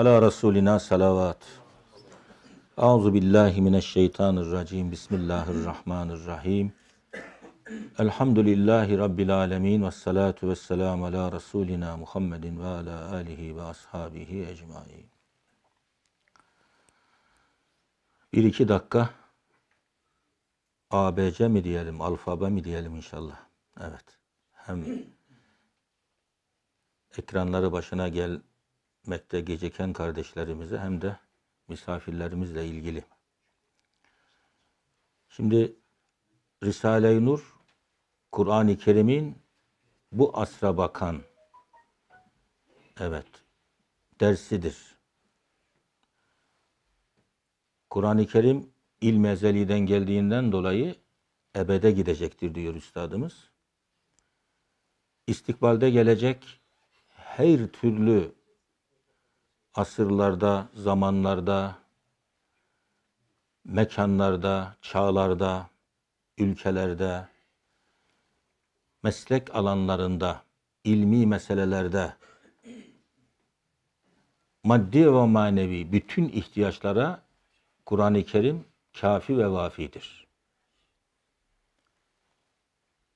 ala Resulina salavat. Auzu billahi mineşşeytanirracim. Bismillahirrahmanirrahim. Elhamdülillahi rabbil alamin ve salatu vesselam ala Resulina Muhammedin ve ala alihi ve ashabihi ecmaîn. Bir iki dakika ABC mi diyelim, alfabe mi diyelim inşallah. Evet. Hem ekranları başına gel gitmekte geceken kardeşlerimize hem de misafirlerimizle ilgili. Şimdi Risale-i Nur, Kur'an-ı Kerim'in bu asra bakan, evet, dersidir. Kur'an-ı Kerim ilm geldiğinden dolayı ebede gidecektir diyor üstadımız. İstikbalde gelecek her türlü asırlarda, zamanlarda, mekanlarda, çağlarda, ülkelerde, meslek alanlarında, ilmi meselelerde, maddi ve manevi bütün ihtiyaçlara Kur'an-ı Kerim kafi ve vafidir.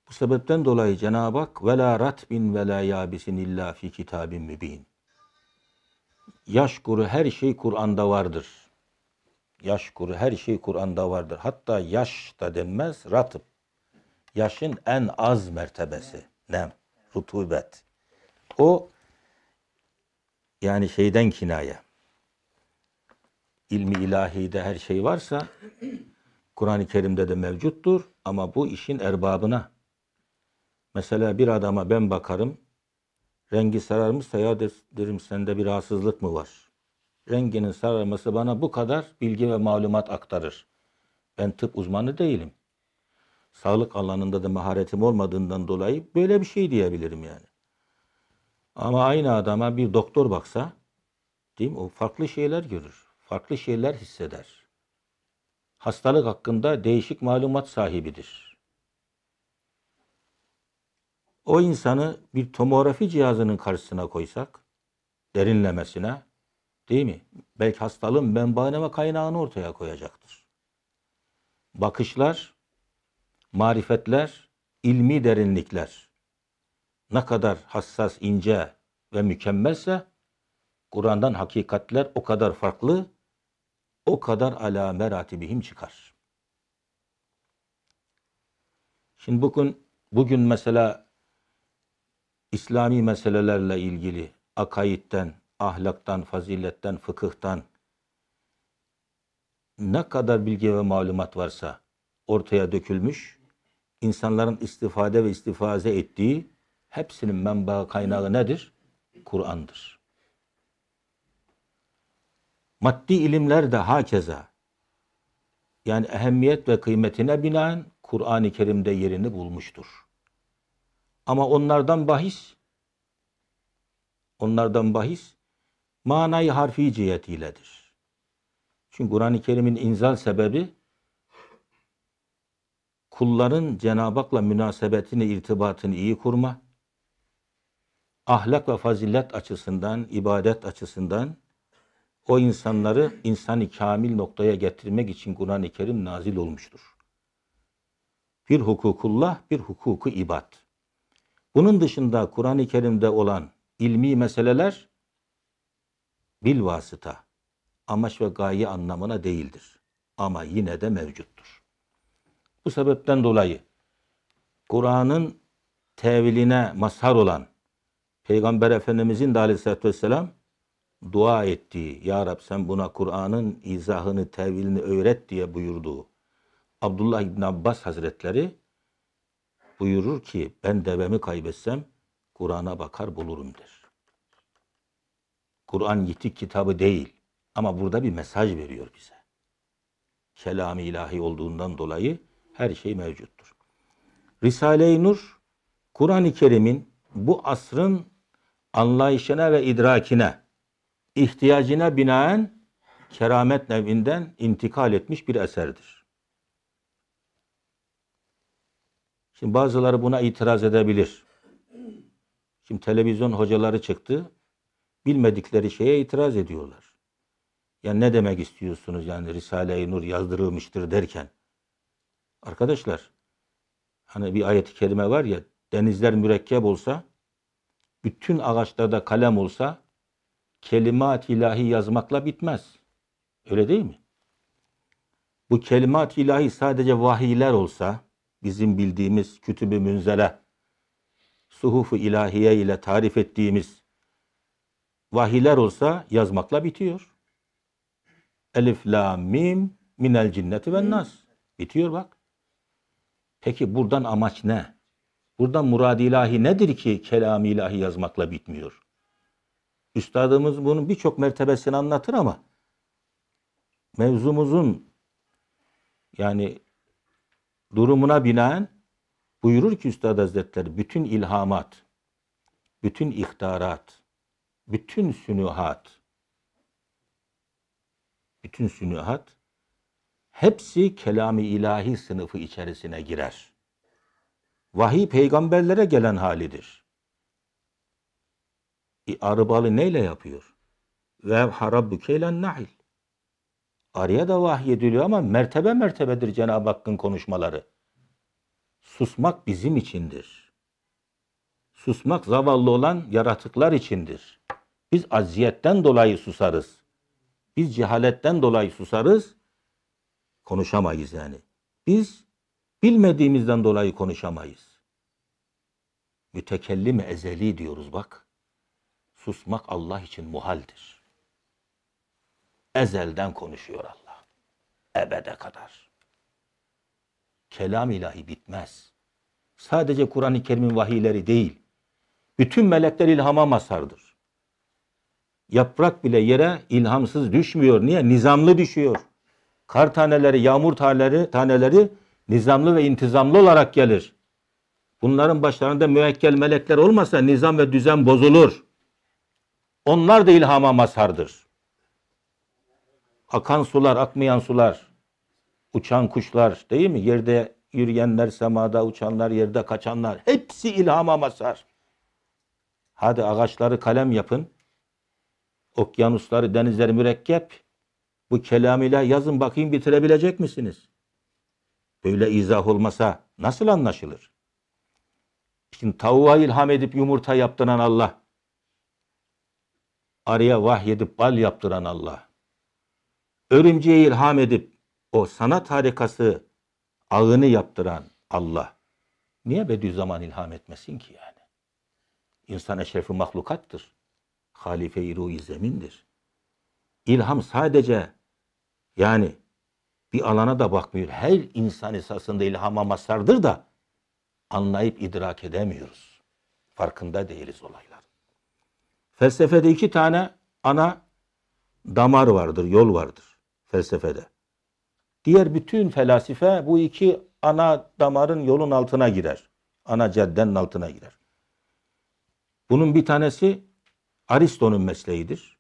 Bu sebepten dolayı Cenab-ı Hak vela ratbin vela yabisin illa fi kitabin mübin. Yaş kuru her şey Kur'an'da vardır. Yaş kuru her şey Kur'an'da vardır. Hatta yaş da denmez, ratıp. Yaşın en az mertebesi. Nem, rutubet. O yani şeyden kinaye. İlmi ilahide her şey varsa Kur'an-ı Kerim'de de mevcuttur ama bu işin erbabına. Mesela bir adama ben bakarım, rengi sararmışsa ya derim sende bir rahatsızlık mı var? Renginin sararması bana bu kadar bilgi ve malumat aktarır. Ben tıp uzmanı değilim. Sağlık alanında da maharetim olmadığından dolayı böyle bir şey diyebilirim yani. Ama aynı adama bir doktor baksa, değil mi? O farklı şeyler görür, farklı şeyler hisseder. Hastalık hakkında değişik malumat sahibidir. O insanı bir tomografi cihazının karşısına koysak derinlemesine değil mi? Belki hastalığın menbaına ve kaynağını ortaya koyacaktır. Bakışlar, marifetler, ilmi derinlikler ne kadar hassas, ince ve mükemmelse Kur'an'dan hakikatler o kadar farklı, o kadar ala meratibihim çıkar. Şimdi bugün bugün mesela İslami meselelerle ilgili akaitten, ahlaktan, faziletten, fıkıhtan ne kadar bilgi ve malumat varsa ortaya dökülmüş, insanların istifade ve istifaze ettiği hepsinin menbaı kaynağı nedir? Kur'an'dır. Maddi ilimler de hakeza. Yani ehemmiyet ve kıymetine binaen Kur'an-ı Kerim'de yerini bulmuştur. Ama onlardan bahis, onlardan bahis manayı harfi cihetiyledir. Çünkü Kur'an-ı Kerim'in inzal sebebi kulların Cenab-ı Hak'la münasebetini, irtibatını iyi kurma, ahlak ve fazilet açısından, ibadet açısından o insanları insani kamil noktaya getirmek için Kur'an-ı Kerim nazil olmuştur. Bir hukukullah, bir hukuku ibad. Bunun dışında Kur'an-ı Kerim'de olan ilmi meseleler bil amaç ve gaye anlamına değildir. Ama yine de mevcuttur. Bu sebepten dolayı Kur'an'ın teviline mazhar olan Peygamber Efendimizin de aleyhissalatü vesselam dua ettiği, Ya Rab sen buna Kur'an'ın izahını, tevilini öğret diye buyurduğu Abdullah İbn Abbas Hazretleri buyurur ki ben devemi kaybetsem Kur'an'a bakar bulurum der. Kur'an yitik kitabı değil ama burada bir mesaj veriyor bize. Kelam-ı ilahi olduğundan dolayı her şey mevcuttur. Risale-i Nur, Kur'an-ı Kerim'in bu asrın anlayışına ve idrakine, ihtiyacına binaen keramet nevinden intikal etmiş bir eserdir. Şimdi bazıları buna itiraz edebilir. Şimdi televizyon hocaları çıktı. Bilmedikleri şeye itiraz ediyorlar. Ya ne demek istiyorsunuz yani Risale-i Nur yazdırılmıştır derken? Arkadaşlar hani bir ayet-i kerime var ya denizler mürekkep olsa bütün ağaçlarda kalem olsa kelimat ilahi yazmakla bitmez. Öyle değil mi? Bu kelimat ilahi sadece vahiyler olsa, bizim bildiğimiz kütübü münzele, suhuf ilahiye ile tarif ettiğimiz vahiler olsa yazmakla bitiyor. Elif, la, mim, minel cinneti ve nas. Bitiyor bak. Peki buradan amaç ne? Buradan murad ilahi nedir ki kelam ilahi yazmakla bitmiyor? Üstadımız bunun birçok mertebesini anlatır ama mevzumuzun yani durumuna binaen buyurur ki Üstad Hazretleri bütün ilhamat, bütün ihtarat, bütün sünuhat, bütün sünuhat hepsi kelami ilahi sınıfı içerisine girer. Vahiy peygamberlere gelen halidir. E, arıbalı neyle yapıyor? Ve harabbuke ilen nahil. Araya da vahyediliyor ama mertebe mertebedir Cenab-ı Hakk'ın konuşmaları. Susmak bizim içindir. Susmak zavallı olan yaratıklar içindir. Biz aziyetten dolayı susarız. Biz cehaletten dolayı susarız. Konuşamayız yani. Biz bilmediğimizden dolayı konuşamayız. Mütekellim ezeli diyoruz bak. Susmak Allah için muhaldir. Ezelden konuşuyor Allah. Ebede kadar. Kelam ilahi bitmez. Sadece Kur'an-ı Kerim'in vahiyleri değil. Bütün melekler ilhama masardır. Yaprak bile yere ilhamsız düşmüyor. Niye? Nizamlı düşüyor. Kar taneleri, yağmur taneleri, taneleri nizamlı ve intizamlı olarak gelir. Bunların başlarında müekkel melekler olmasa nizam ve düzen bozulur. Onlar da ilhama masardır akan sular, akmayan sular, uçan kuşlar değil mi? Yerde yürüyenler, semada uçanlar, yerde kaçanlar hepsi ilhama masar. Hadi ağaçları kalem yapın. Okyanusları, denizleri mürekkep. Bu kelam ile yazın bakayım bitirebilecek misiniz? Böyle izah olmasa nasıl anlaşılır? Şimdi tavuğa ilham edip yumurta yaptıran Allah. Arıya vahyedip bal yaptıran Allah örümceğe ilham edip o sanat harikası ağını yaptıran Allah niye Bediüzzaman ilham etmesin ki yani? İnsan eşrefi mahlukattır. Halife-i ruh zemindir. İlham sadece yani bir alana da bakmıyor. Her insan esasında ilhama masardır da anlayıp idrak edemiyoruz. Farkında değiliz olaylar. Felsefede iki tane ana damar vardır, yol vardır felsefede. Diğer bütün felasife bu iki ana damarın yolun altına girer. Ana caddenin altına girer. Bunun bir tanesi Aristo'nun mesleğidir.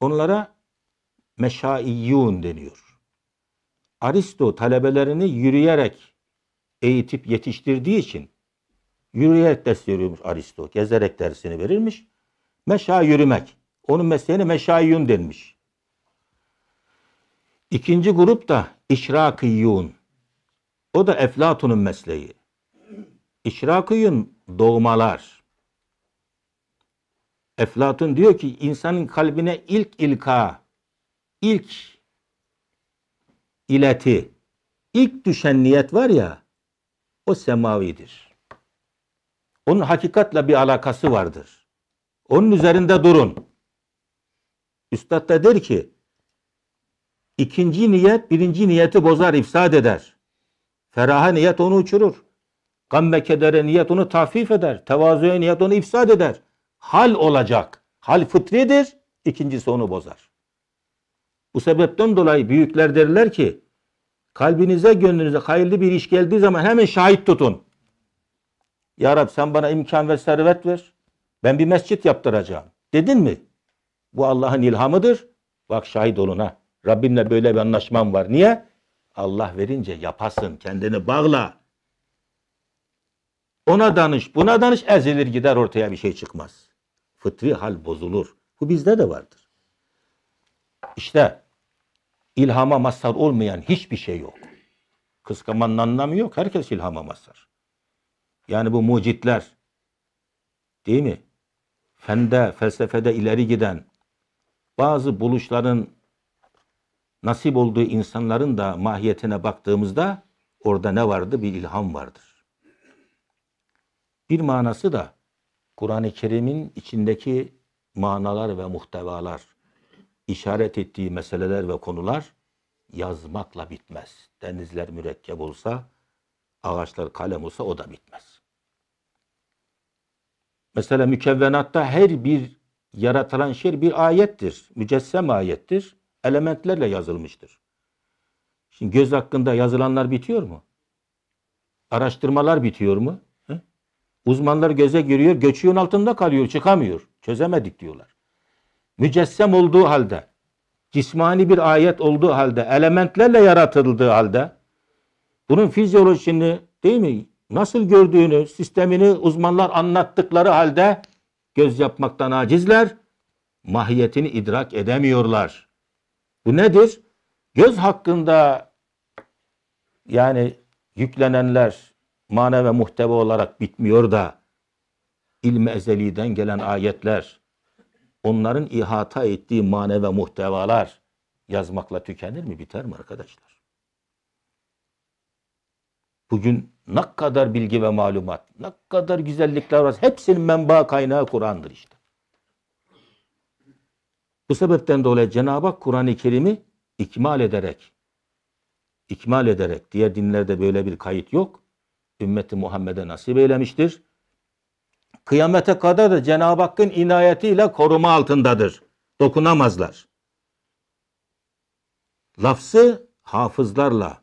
Onlara meşaiyyun deniyor. Aristo talebelerini yürüyerek eğitip yetiştirdiği için yürüyerek ders veriyormuş Aristo. Gezerek dersini verirmiş. Meşa yürümek. Onun mesleğine meşaiyun denmiş. İkinci grup da işrakiyun. O da Eflatun'un mesleği. İşrakiyun doğmalar. Eflatun diyor ki insanın kalbine ilk ilka, ilk ileti, ilk düşen niyet var ya o semavidir. Onun hakikatle bir alakası vardır. Onun üzerinde durun. Üstad da der ki İkinci niyet birinci niyeti bozar, ifsad eder. Feraha niyet onu uçurur. Gam ve kedere niyet onu tahfif eder. Tevazuya niyet onu ifsad eder. Hal olacak. Hal fıtridir. İkincisi onu bozar. Bu sebepten dolayı büyükler derler ki kalbinize gönlünüze hayırlı bir iş geldiği zaman hemen şahit tutun. Ya Rab sen bana imkan ve servet ver. Ben bir mescit yaptıracağım. Dedin mi? Bu Allah'ın ilhamıdır. Bak şahit olun ha. Rabbimle böyle bir anlaşmam var. Niye? Allah verince yapasın. Kendini bağla. Ona danış, buna danış ezilir gider ortaya bir şey çıkmaz. Fıtri hal bozulur. Bu bizde de vardır. İşte ilhama mazhar olmayan hiçbir şey yok. Kıskanmanın anlamı yok. Herkes ilhama mazhar. Yani bu mucitler değil mi? Fende, felsefede ileri giden bazı buluşların nasip olduğu insanların da mahiyetine baktığımızda orada ne vardı? Bir ilham vardır. Bir manası da Kur'an-ı Kerim'in içindeki manalar ve muhtevalar, işaret ettiği meseleler ve konular yazmakla bitmez. Denizler mürekkep olsa, ağaçlar kalem olsa o da bitmez. Mesela mükevvenatta her bir yaratılan şey bir ayettir, mücessem ayettir elementlerle yazılmıştır. Şimdi göz hakkında yazılanlar bitiyor mu? Araştırmalar bitiyor mu? He? Uzmanlar göze giriyor, göçüğün altında kalıyor, çıkamıyor. Çözemedik diyorlar. Mücessem olduğu halde, cismani bir ayet olduğu halde, elementlerle yaratıldığı halde, bunun fizyolojisini değil mi, nasıl gördüğünü, sistemini uzmanlar anlattıkları halde göz yapmaktan acizler, mahiyetini idrak edemiyorlar. Bu nedir? Göz hakkında yani yüklenenler mana ve muhteva olarak bitmiyor da ilmi ezeliden gelen ayetler, onların ihata ettiği mana ve muhtevalar yazmakla tükenir mi, biter mi arkadaşlar? Bugün ne kadar bilgi ve malumat, ne kadar güzellikler var. Hepsinin menba kaynağı Kur'an'dır işte. Bu sebepten dolayı Cenab-ı Hak Kur'an-ı Kerim'i ikmal ederek, ikmal ederek, diğer dinlerde böyle bir kayıt yok. Ümmeti Muhammed'e nasip eylemiştir. Kıyamete kadar da Cenab-ı Hakk'ın inayetiyle koruma altındadır. Dokunamazlar. Lafzı hafızlarla,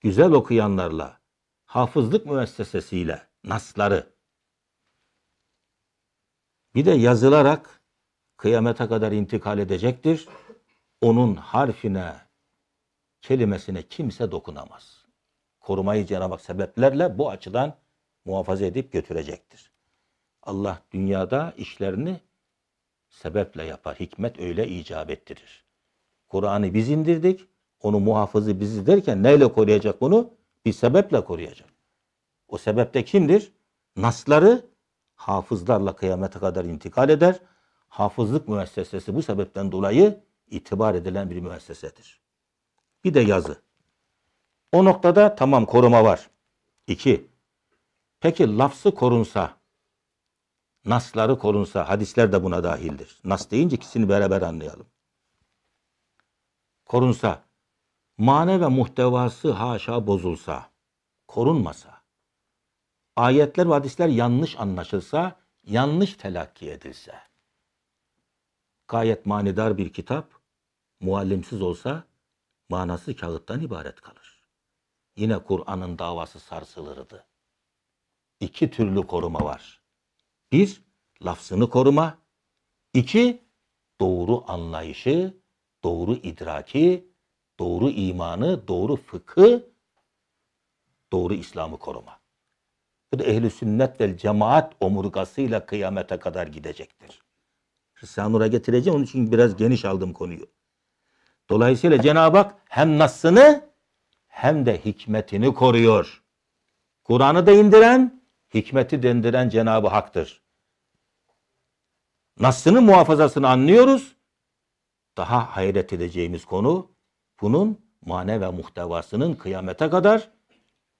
güzel okuyanlarla, hafızlık müessesesiyle, nasları. Bir de yazılarak kıyamete kadar intikal edecektir. Onun harfine, kelimesine kimse dokunamaz. Korumayı Cenab-ı Hak sebeplerle bu açıdan muhafaza edip götürecektir. Allah dünyada işlerini sebeple yapar. Hikmet öyle icap ettirir. Kur'an'ı biz indirdik. Onu muhafızı bizi derken neyle koruyacak bunu? Bir sebeple koruyacak. O sebep de kimdir? Nasları hafızlarla kıyamete kadar intikal eder hafızlık müessesesi bu sebepten dolayı itibar edilen bir müessesedir. Bir de yazı. O noktada tamam koruma var. İki, peki lafzı korunsa, nasları korunsa, hadisler de buna dahildir. Nas deyince ikisini beraber anlayalım. Korunsa, mane ve muhtevası haşa bozulsa, korunmasa, ayetler ve hadisler yanlış anlaşılsa, yanlış telakki edilse, Gayet manidar bir kitap muallimsiz olsa manası kağıttan ibaret kalır. Yine Kur'an'ın davası sarsılırdı. İki türlü koruma var. Bir, lafzını koruma. İki, doğru anlayışı, doğru idraki, doğru imanı, doğru fıkı, doğru İslam'ı koruma. Bu da ehli sünnet vel cemaat omurgasıyla kıyamete kadar gidecektir. Sanur'a getireceğim. Onun için biraz geniş aldım konuyu. Dolayısıyla Cenab-ı Hak hem nasını hem de hikmetini koruyor. Kur'an'ı da indiren, hikmeti dendiren Cenab-ı Hak'tır. Nasını muhafazasını anlıyoruz. Daha hayret edeceğimiz konu bunun mane ve muhtevasının kıyamete kadar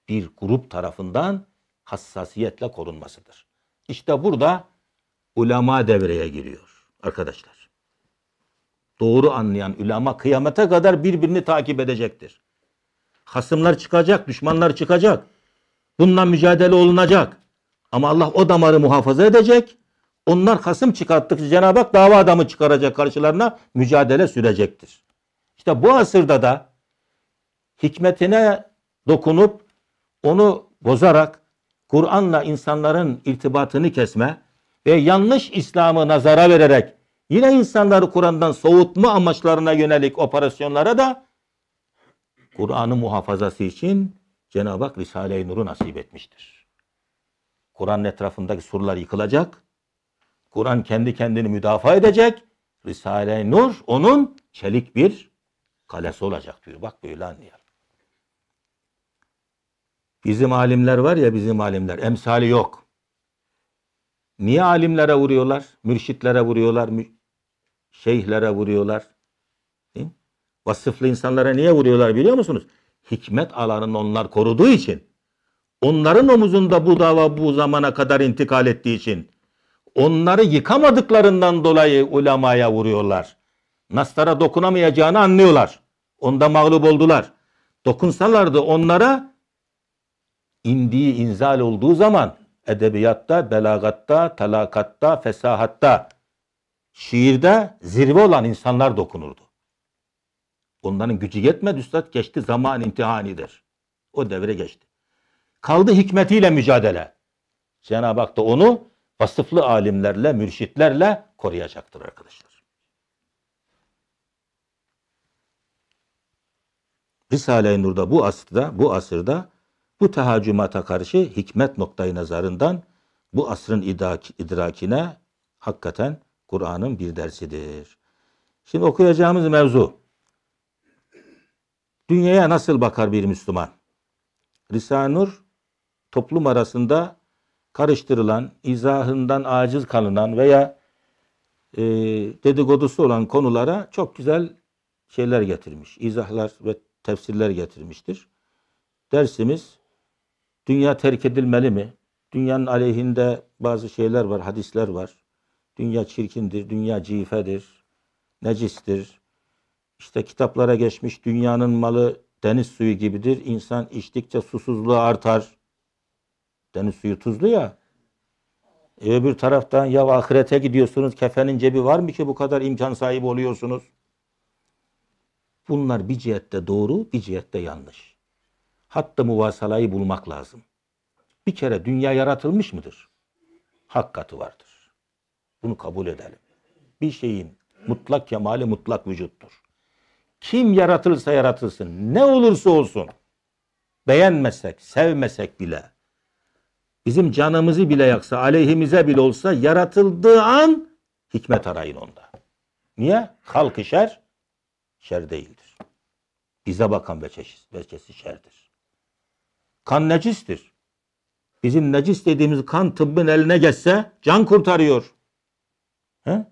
bir grup tarafından hassasiyetle korunmasıdır. İşte burada ulema devreye giriyor arkadaşlar. Doğru anlayan ülama kıyamete kadar birbirini takip edecektir. Hasımlar çıkacak, düşmanlar çıkacak. Bununla mücadele olunacak. Ama Allah o damarı muhafaza edecek. Onlar hasım çıkarttıkça Cenab-ı Hak dava adamı çıkaracak karşılarına mücadele sürecektir. İşte bu asırda da hikmetine dokunup onu bozarak Kur'an'la insanların irtibatını kesme, ve yanlış İslam'ı nazara vererek yine insanları Kur'an'dan soğutma amaçlarına yönelik operasyonlara da Kur'an'ı muhafazası için Cenab-ı Hak Risale-i Nur'u nasip etmiştir. Kur'an'ın etrafındaki surlar yıkılacak. Kur'an kendi kendini müdafaa edecek. Risale-i Nur onun çelik bir kalesi olacak diyor. Bak böyle anlayalım. Bizim alimler var ya bizim alimler emsali yok. Niye alimlere vuruyorlar? Mürşitlere vuruyorlar, mü şeyhlere vuruyorlar. Değil Vasıflı insanlara niye vuruyorlar biliyor musunuz? Hikmet alanını onlar koruduğu için. Onların omuzunda bu dava bu zamana kadar intikal ettiği için. Onları yıkamadıklarından dolayı ulemaya vuruyorlar. Naslara dokunamayacağını anlıyorlar. Onda mağlup oldular. Dokunsalardı onlara indiği inzal olduğu zaman edebiyatta, belagatta, talakatta, fesahatta, şiirde zirve olan insanlar dokunurdu. Onların gücü yetmedi üstad geçti zaman imtihanidir. O devre geçti. Kaldı hikmetiyle mücadele. Cenab-ı Hak da onu vasıflı alimlerle, mürşitlerle koruyacaktır arkadaşlar. Risale-i Nur'da bu asırda, bu asırda bu tehacümata karşı hikmet noktayı nazarından bu asrın idrakine hakikaten Kur'an'ın bir dersidir. Şimdi okuyacağımız mevzu dünyaya nasıl bakar bir Müslüman? Risanur toplum arasında karıştırılan, izahından aciz kalınan veya e, dedikodusu olan konulara çok güzel şeyler getirmiş. izahlar ve tefsirler getirmiştir. Dersimiz Dünya terk edilmeli mi? Dünyanın aleyhinde bazı şeyler var, hadisler var. Dünya çirkindir, dünya cifedir, necistir. İşte kitaplara geçmiş dünyanın malı deniz suyu gibidir. İnsan içtikçe susuzluğu artar. Deniz suyu tuzlu ya. E öbür taraftan ya ahirete gidiyorsunuz kefenin cebi var mı ki bu kadar imkan sahibi oluyorsunuz? Bunlar bir cihette doğru, bir cihette yanlış hatta muvasalayı bulmak lazım. Bir kere dünya yaratılmış mıdır? Hakkatı vardır. Bunu kabul edelim. Bir şeyin mutlak kemali mutlak vücuttur. Kim yaratılsa yaratılsın, ne olursa olsun, beğenmesek, sevmesek bile, bizim canımızı bile yaksa, aleyhimize bile olsa yaratıldığı an hikmet arayın onda. Niye? Halkı şer, şer değildir. Bize bakan veçesi, veçesi şerdir. Kan necistir. Bizim necis dediğimiz kan tıbbın eline geçse can kurtarıyor. He?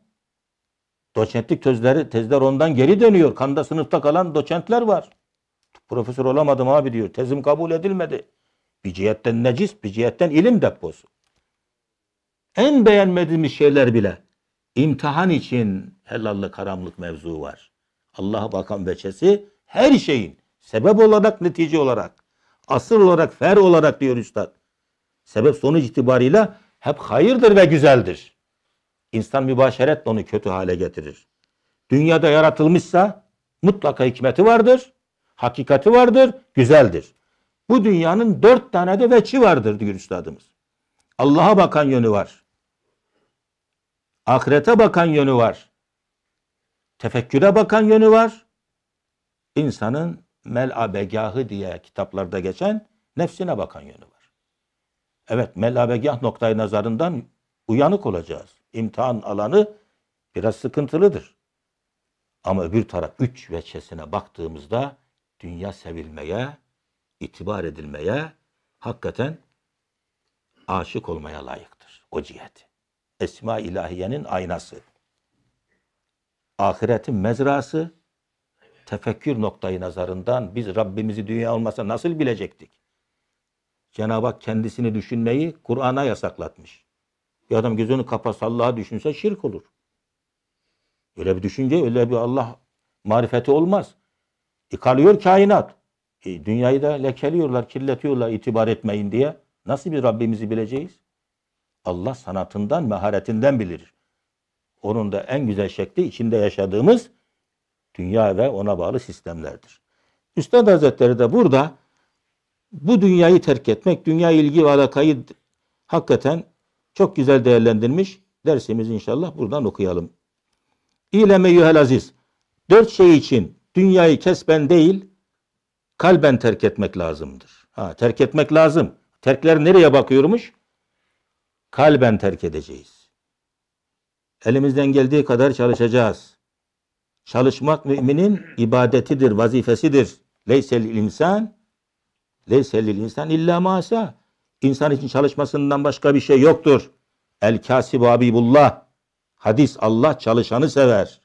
Doçentlik tezleri, tezler ondan geri dönüyor. Kanda sınıfta kalan doçentler var. Profesör olamadım abi diyor. Tezim kabul edilmedi. Bir cihetten necis, bir cihetten ilim deposu. En beğenmediğimiz şeyler bile imtihan için helallık karamlık mevzu var. Allah'a bakan veçesi her şeyin sebep olarak netice olarak Asıl olarak, fer olarak diyor üstad. Sebep sonuç itibarıyla hep hayırdır ve güzeldir. İnsan mübaşeretle onu kötü hale getirir. Dünyada yaratılmışsa mutlaka hikmeti vardır, hakikati vardır, güzeldir. Bu dünyanın dört tane de veçi vardır diyor üstadımız. Allah'a bakan yönü var. Ahirete bakan yönü var. Tefekküre bakan yönü var. İnsanın melabegahı diye kitaplarda geçen nefsine bakan yönü var. Evet melabegah noktayı nazarından uyanık olacağız. İmtihan alanı biraz sıkıntılıdır. Ama öbür taraf üç veçesine baktığımızda dünya sevilmeye, itibar edilmeye, hakikaten aşık olmaya layıktır o ciheti. Esma ilahiyenin aynası. Ahiretin mezrası, tefekkür noktayı nazarından biz Rabbimizi dünya olmasa nasıl bilecektik? Cenab-ı Hak kendisini düşünmeyi Kur'an'a yasaklatmış. Bir adam gözünü kapasa Allah'a düşünse şirk olur. Öyle bir düşünce, öyle bir Allah marifeti olmaz. E kainat. E, dünyayı da lekeliyorlar, kirletiyorlar itibar etmeyin diye. Nasıl bir Rabbimizi bileceğiz? Allah sanatından, meharetinden bilir. Onun da en güzel şekli içinde yaşadığımız Dünya ve ona bağlı sistemlerdir. Üstad Hazretleri de burada bu dünyayı terk etmek, dünya ilgi ve alakayı hakikaten çok güzel değerlendirmiş. Dersimiz inşallah buradan okuyalım. İleme yühel aziz. Dört şey için dünyayı kesben değil, kalben terk etmek lazımdır. Ha, terk etmek lazım. Terkler nereye bakıyormuş? Kalben terk edeceğiz. Elimizden geldiği kadar çalışacağız. Çalışmak müminin ibadetidir, vazifesidir. Leysel insan leysel insan illa masa. İnsan için çalışmasından başka bir şey yoktur. El kasib abibullah. Hadis Allah çalışanı sever.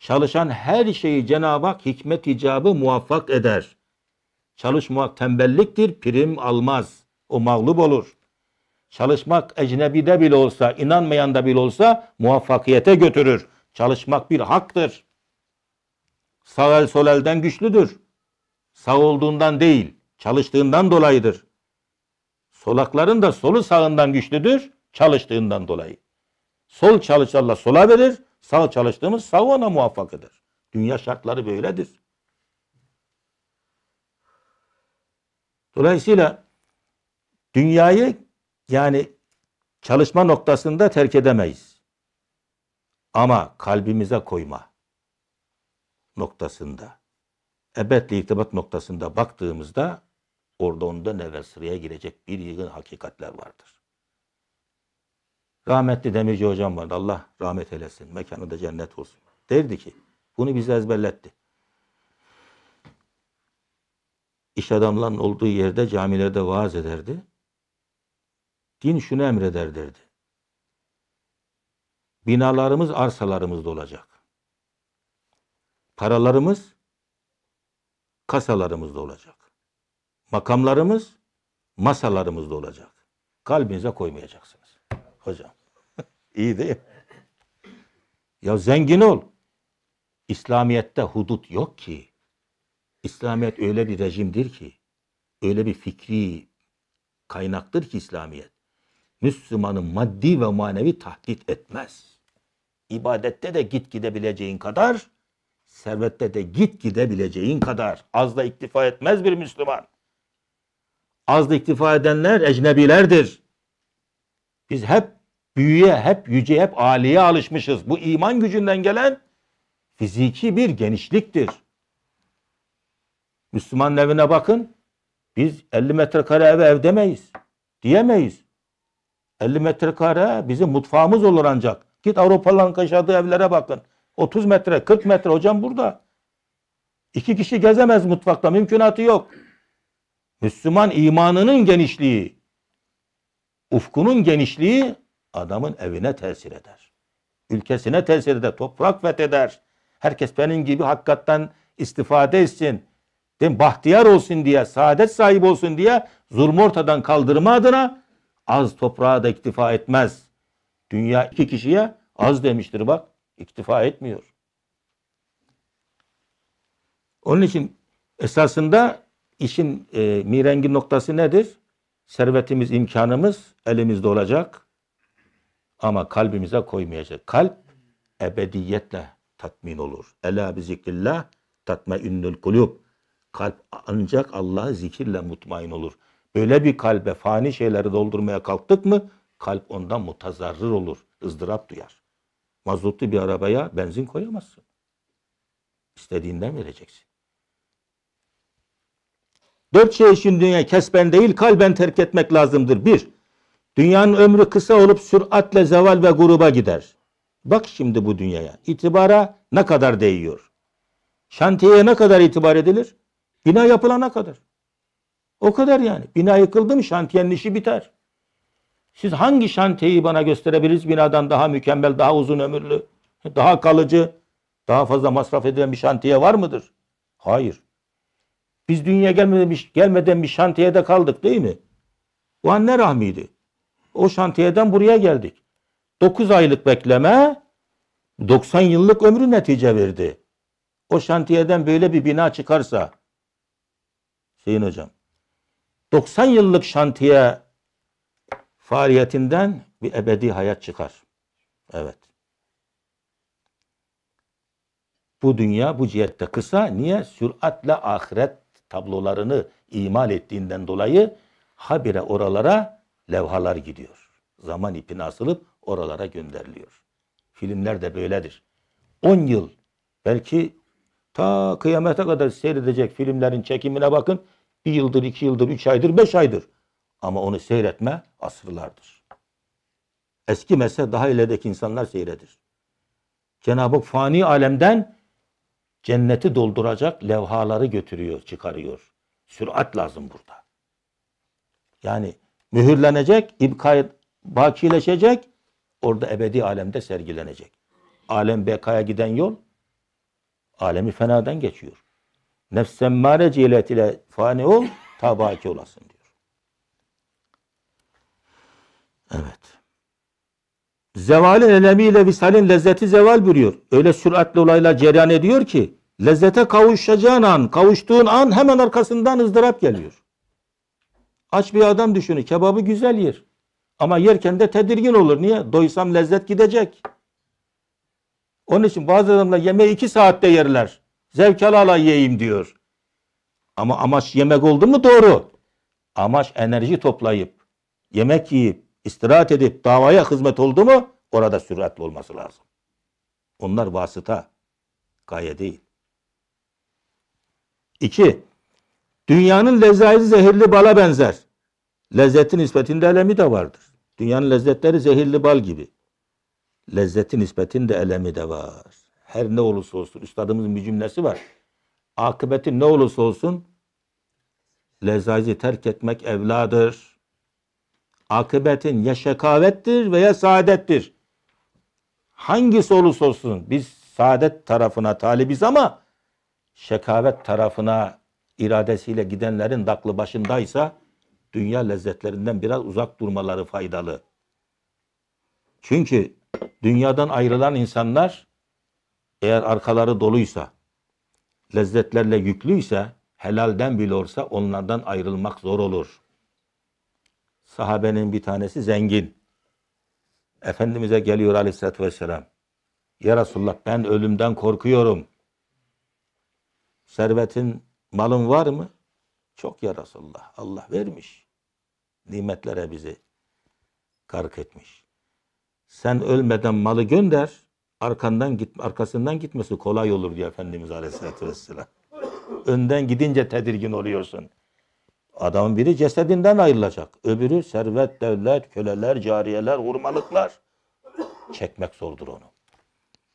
Çalışan her şeyi Cenab-ı Hak hikmet icabı muvaffak eder. Çalışmak tembelliktir, prim almaz. O mağlup olur. Çalışmak de bile olsa, inanmayan da bile olsa muvaffakiyete götürür. Çalışmak bir haktır. Sağ el sol elden güçlüdür. Sağ olduğundan değil, çalıştığından dolayıdır. Solakların da solu sağından güçlüdür, çalıştığından dolayı. Sol çalışanla sola verir, sağ çalıştığımız sağ ona muvaffak eder. Dünya şartları böyledir. Dolayısıyla dünyayı yani çalışma noktasında terk edemeyiz ama kalbimize koyma noktasında, ebedle irtibat noktasında baktığımızda orada ondan evvel sıraya girecek bir yığın hakikatler vardır. Rahmetli Demirci hocam vardı. Allah rahmet eylesin. Mekanı da cennet olsun. Derdi ki bunu bize ezberletti. İş adamlarının olduğu yerde camilerde vaaz ederdi. Din şunu emreder derdi. Binalarımız arsalarımızda olacak. Paralarımız kasalarımızda olacak. Makamlarımız masalarımızda olacak. Kalbinize koymayacaksınız. Hocam. İyi değil mi? Ya zengin ol. İslamiyet'te hudut yok ki. İslamiyet öyle bir rejimdir ki, öyle bir fikri kaynaktır ki İslamiyet. Müslümanı maddi ve manevi tahdit etmez ibadette de git gidebileceğin kadar, servette de git gidebileceğin kadar. Azla iktifa etmez bir Müslüman. Azla iktifa edenler ecnebilerdir. Biz hep büyüye, hep yüce, hep aliye alışmışız. Bu iman gücünden gelen fiziki bir genişliktir. Müslüman evine bakın. Biz 50 metrekare eve ev demeyiz. Diyemeyiz. 50 metrekare bizim mutfağımız olur ancak. Git Avrupalıların yaşadığı evlere bakın. 30 metre, 40 metre hocam burada. İki kişi gezemez mutfakta. Mümkünatı yok. Müslüman imanının genişliği, ufkunun genişliği adamın evine tesir eder. Ülkesine tesir eder. Toprak fetheder. Herkes benim gibi hakikatten istifade etsin. Değil mi? Bahtiyar olsun diye, saadet sahibi olsun diye zulmü ortadan kaldırma adına az toprağa da iktifa etmez. Dünya iki kişiye az demiştir bak. iktifa etmiyor. Onun için esasında işin e, mirengi noktası nedir? Servetimiz, imkanımız elimizde olacak ama kalbimize koymayacak. Kalp ebediyetle tatmin olur. Ela bi zikrillah tatma ünnül kulub. Kalp ancak Allah'ı zikirle mutmain olur. Böyle bir kalbe fani şeyleri doldurmaya kalktık mı Kalp ondan mutazarrır olur. ızdırap duyar. Mazotlu bir arabaya benzin koyamazsın. İstediğinden vereceksin. Dört şey için dünya kesben değil kalben terk etmek lazımdır. Bir, dünyanın ömrü kısa olup süratle zeval ve gruba gider. Bak şimdi bu dünyaya. İtibara ne kadar değiyor? Şantiyeye ne kadar itibar edilir? Bina yapılana kadar. O kadar yani. Bina yıkıldı mı şantiyenin işi biter. Siz hangi şantiyeyi bana gösterebiliriz binadan daha mükemmel, daha uzun ömürlü, daha kalıcı, daha fazla masraf edilen bir şantiye var mıdır? Hayır. Biz dünya gelmeden bir, gelmeden bir şantiyede kaldık değil mi? Bu anne rahmiydi. O şantiyeden buraya geldik. 9 aylık bekleme 90 yıllık ömrü netice verdi. O şantiyeden böyle bir bina çıkarsa Sayın Hocam 90 yıllık şantiye faaliyetinden bir ebedi hayat çıkar. Evet. Bu dünya bu cihette kısa. Niye? Süratle ahiret tablolarını imal ettiğinden dolayı habire oralara levhalar gidiyor. Zaman ipine asılıp oralara gönderiliyor. Filmler de böyledir. 10 yıl belki ta kıyamete kadar seyredecek filmlerin çekimine bakın. Bir yıldır, iki yıldır, üç aydır, beş aydır. Ama onu seyretme asırlardır. Eski mesele daha ilerideki insanlar seyredir. Cenab-ı Hak fani alemden cenneti dolduracak levhaları götürüyor, çıkarıyor. Sürat lazım burada. Yani mühürlenecek, ibkay bakileşecek, orada ebedi alemde sergilenecek. Alem bekaya giden yol, alemi fenadan geçiyor. Nefsen mare ile fani ol, tabaki olasın diyor. Evet. Zevalin elemiyle visalin lezzeti zeval buyuruyor. Öyle süratli olaylar cereyan ediyor ki lezzete kavuşacağın an, kavuştuğun an hemen arkasından ızdırap geliyor. Aç bir adam düşünün. Kebabı güzel yer. Ama yerken de tedirgin olur. Niye? Doysam lezzet gidecek. Onun için bazı adamlar yemeği iki saatte yerler. Zevk ala ala yiyeyim diyor. Ama amaç yemek oldu mu doğru. Amaç enerji toplayıp, yemek yiyip, istirahat edip davaya hizmet oldu mu orada süratli olması lazım. Onlar vasıta, gaye değil. İki, dünyanın lezzeti zehirli bala benzer. Lezzetin nispetinde elemi de vardır. Dünyanın lezzetleri zehirli bal gibi. Lezzetin nispetinde elemi de var. Her ne olursa olsun. Üstadımızın bir cümlesi var. Akıbeti ne olursa olsun lezzeti terk etmek evladır. Akıbetin ya şekavettir veya saadettir. Hangisi olursa olsun biz saadet tarafına talibiz ama şekavet tarafına iradesiyle gidenlerin daklı başındaysa dünya lezzetlerinden biraz uzak durmaları faydalı. Çünkü dünyadan ayrılan insanlar eğer arkaları doluysa, lezzetlerle yüklüyse, helalden bile olsa onlardan ayrılmak zor olur. Sahabenin bir tanesi zengin. Efendimiz'e geliyor aleyhissalatü vesselam. Ya Resulullah ben ölümden korkuyorum. Servetin, malın var mı? Çok ya Resulullah. Allah vermiş. Nimetlere bizi gark etmiş. Sen ölmeden malı gönder. Arkandan git, arkasından gitmesi kolay olur diyor Efendimiz Aleyhisselatü Vesselam. Önden gidince tedirgin oluyorsun. Adamın biri cesedinden ayrılacak. Öbürü servet, devlet, köleler, cariyeler, hurmalıklar. Çekmek zordur onu.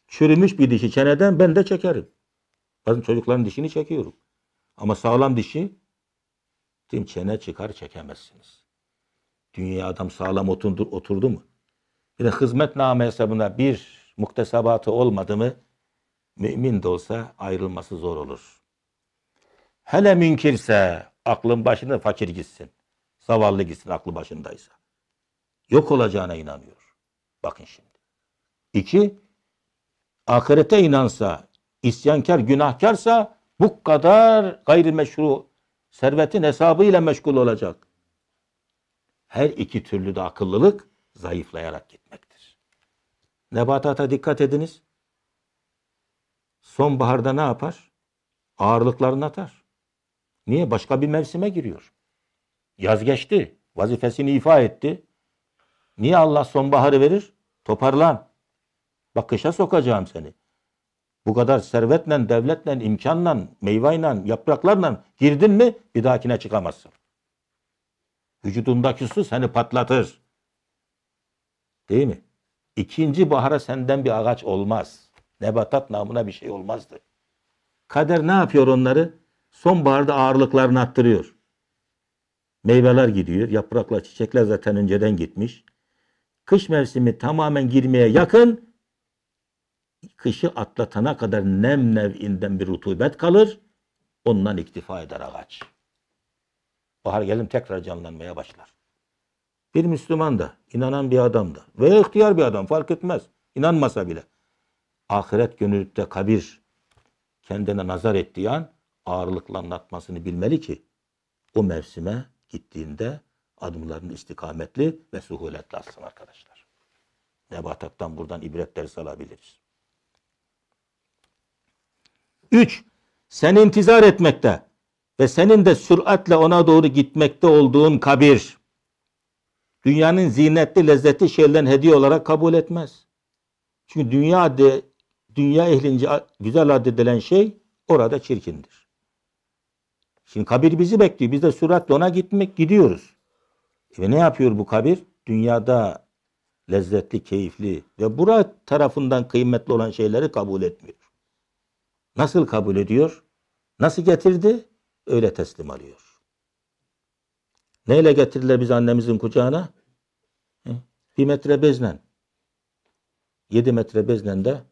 Çürümüş bir dişi çeneden ben de çekerim. Bazı çocukların dişini çekiyorum. Ama sağlam dişi tüm çene çıkar çekemezsiniz. Dünya adam sağlam otundur, oturdu mu? Bir de hizmetname hesabına bir muktesabatı olmadı mı mümin de olsa ayrılması zor olur. Hele münkirse aklın başında fakir gitsin. Zavallı gitsin aklı başındaysa. Yok olacağına inanıyor. Bakın şimdi. İki, ahirete inansa, isyankar, günahkarsa bu kadar gayrimeşru servetin hesabı ile meşgul olacak. Her iki türlü de akıllılık zayıflayarak gitmektir. Nebatata dikkat ediniz. Sonbaharda ne yapar? Ağırlıklarını atar. Niye? Başka bir mevsime giriyor. Yaz geçti. Vazifesini ifa etti. Niye Allah sonbaharı verir? Toparlan. Bak kışa sokacağım seni. Bu kadar servetle, devletle, imkanla, meyveyle, yapraklarla girdin mi bir dahakine çıkamazsın. Vücudundaki su seni patlatır. Değil mi? İkinci bahara senden bir ağaç olmaz. Nebatat namına bir şey olmazdı. Kader ne yapıyor onları? sonbaharda ağırlıklarını arttırıyor. Meyveler gidiyor. Yapraklar, çiçekler zaten önceden gitmiş. Kış mevsimi tamamen girmeye yakın. Kışı atlatana kadar nem nev'inden bir rutubet kalır. Ondan iktifa eder ağaç. Bahar gelin tekrar canlanmaya başlar. Bir Müslüman da, inanan bir adam da veya ihtiyar bir adam fark etmez. İnanmasa bile. Ahiret gönüllükte kabir kendine nazar ettiği an ağırlıkla anlatmasını bilmeli ki o mevsime gittiğinde adımlarını istikametli ve suhuletle atsın arkadaşlar. Nebatattan buradan ibret ders alabiliriz. Üç, seni intizar etmekte ve senin de süratle ona doğru gitmekte olduğun kabir, dünyanın zinetli lezzetli şeylerini hediye olarak kabul etmez. Çünkü dünya de, dünya ehlince güzel addedilen şey orada çirkindir. Şimdi kabir bizi bekliyor. Biz de süratle ona gitmek gidiyoruz. E ve ne yapıyor bu kabir? Dünyada lezzetli, keyifli ve bura tarafından kıymetli olan şeyleri kabul etmiyor. Nasıl kabul ediyor? Nasıl getirdi? Öyle teslim alıyor. Neyle getirdiler biz annemizin kucağına? Bir metre bezlen. Yedi metre bezlen de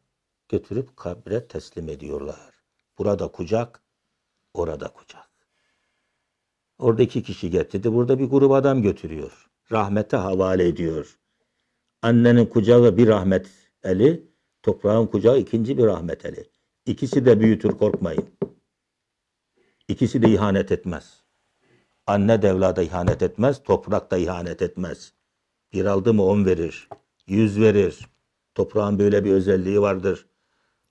götürüp kabre teslim ediyorlar. Burada kucak, orada kucak. Orada iki kişi getirdi. Burada bir grup adam götürüyor. Rahmete havale ediyor. Annenin kucağı bir rahmet eli, toprağın kucağı ikinci bir rahmet eli. İkisi de büyütür korkmayın. İkisi de ihanet etmez. Anne devlada ihanet etmez, toprak da ihanet etmez. Bir aldı mı on verir, yüz verir. Toprağın böyle bir özelliği vardır.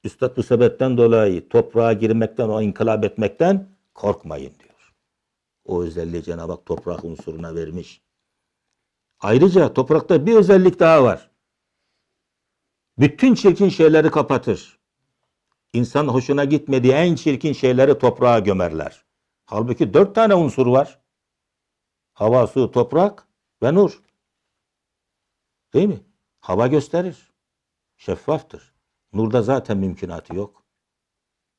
Üstad bu sebepten dolayı toprağa girmekten, o inkılap etmekten korkmayın o özelliği Cenab-ı Hak toprak unsuruna vermiş. Ayrıca toprakta bir özellik daha var. Bütün çirkin şeyleri kapatır. İnsan hoşuna gitmediği en çirkin şeyleri toprağa gömerler. Halbuki dört tane unsur var. Hava, su, toprak ve nur. Değil mi? Hava gösterir. Şeffaftır. Nurda zaten mümkünatı yok.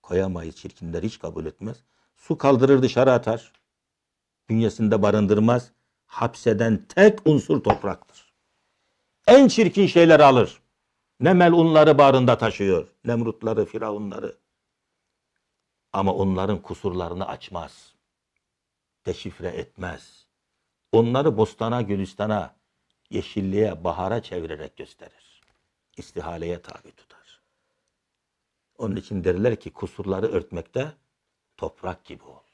Koyamayız çirkinler hiç kabul etmez. Su kaldırır dışarı atar bünyesinde barındırmaz. Hapseden tek unsur topraktır. En çirkin şeyler alır. Ne melunları barında taşıyor, nemrutları, firavunları. Ama onların kusurlarını açmaz. Deşifre etmez. Onları bostana, gülistana, yeşilliğe, bahara çevirerek gösterir. İstihaleye tabi tutar. Onun için derler ki kusurları örtmekte toprak gibi ol.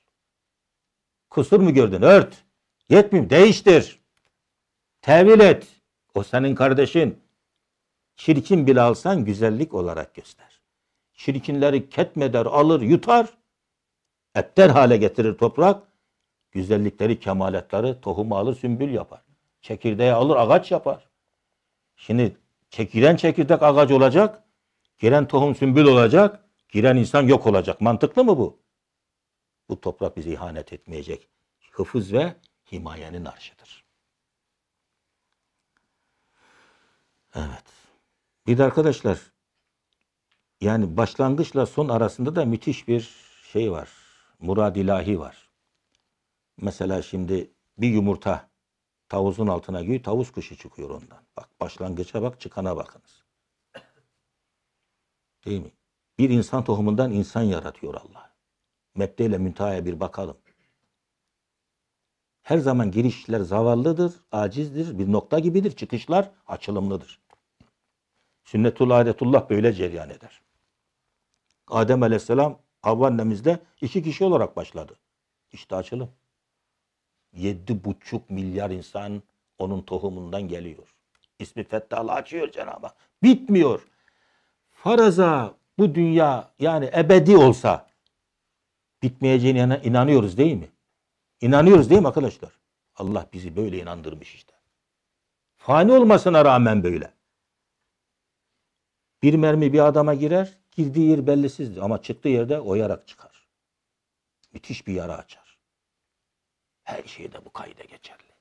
Kusur mu gördün? Ört. Yetmiyor. Değiştir. Tevil et. O senin kardeşin. Çirkin bile alsan güzellik olarak göster. Çirkinleri ketmeder, alır, yutar. Epter hale getirir toprak. Güzellikleri, kemaletleri tohumu alır, sümbül yapar. Çekirdeği alır, ağaç yapar. Şimdi çekilen çekirdek ağaç olacak. Giren tohum sümbül olacak. Giren insan yok olacak. Mantıklı mı bu? Bu toprak bize ihanet etmeyecek. Hıfız ve himayenin arşıdır. Evet. Bir de arkadaşlar yani başlangıçla son arasında da müthiş bir şey var. Murad ilahi var. Mesela şimdi bir yumurta tavuzun altına giyiyor, tavus kuşu çıkıyor ondan. Bak başlangıça bak, çıkana bakınız. Değil mi? Bir insan tohumundan insan yaratıyor Allah mebdeyle müntehaya bir bakalım. Her zaman girişler zavallıdır, acizdir, bir nokta gibidir. Çıkışlar açılımlıdır. Sünnetul adetullah böyle ceryan eder. Adem aleyhisselam Havva iki kişi olarak başladı. İşte açılım. Yedi buçuk milyar insan onun tohumundan geliyor. İsmi Fettah'la açıyor Cenab-ı Bitmiyor. Faraza bu dünya yani ebedi olsa bitmeyeceğine inanıyoruz değil mi? İnanıyoruz değil mi arkadaşlar? Allah bizi böyle inandırmış işte. Fani olmasına rağmen böyle. Bir mermi bir adama girer, girdiği yer bellisizdir ama çıktığı yerde oyarak çıkar. Müthiş bir yara açar. Her şeyde bu kayda geçerli.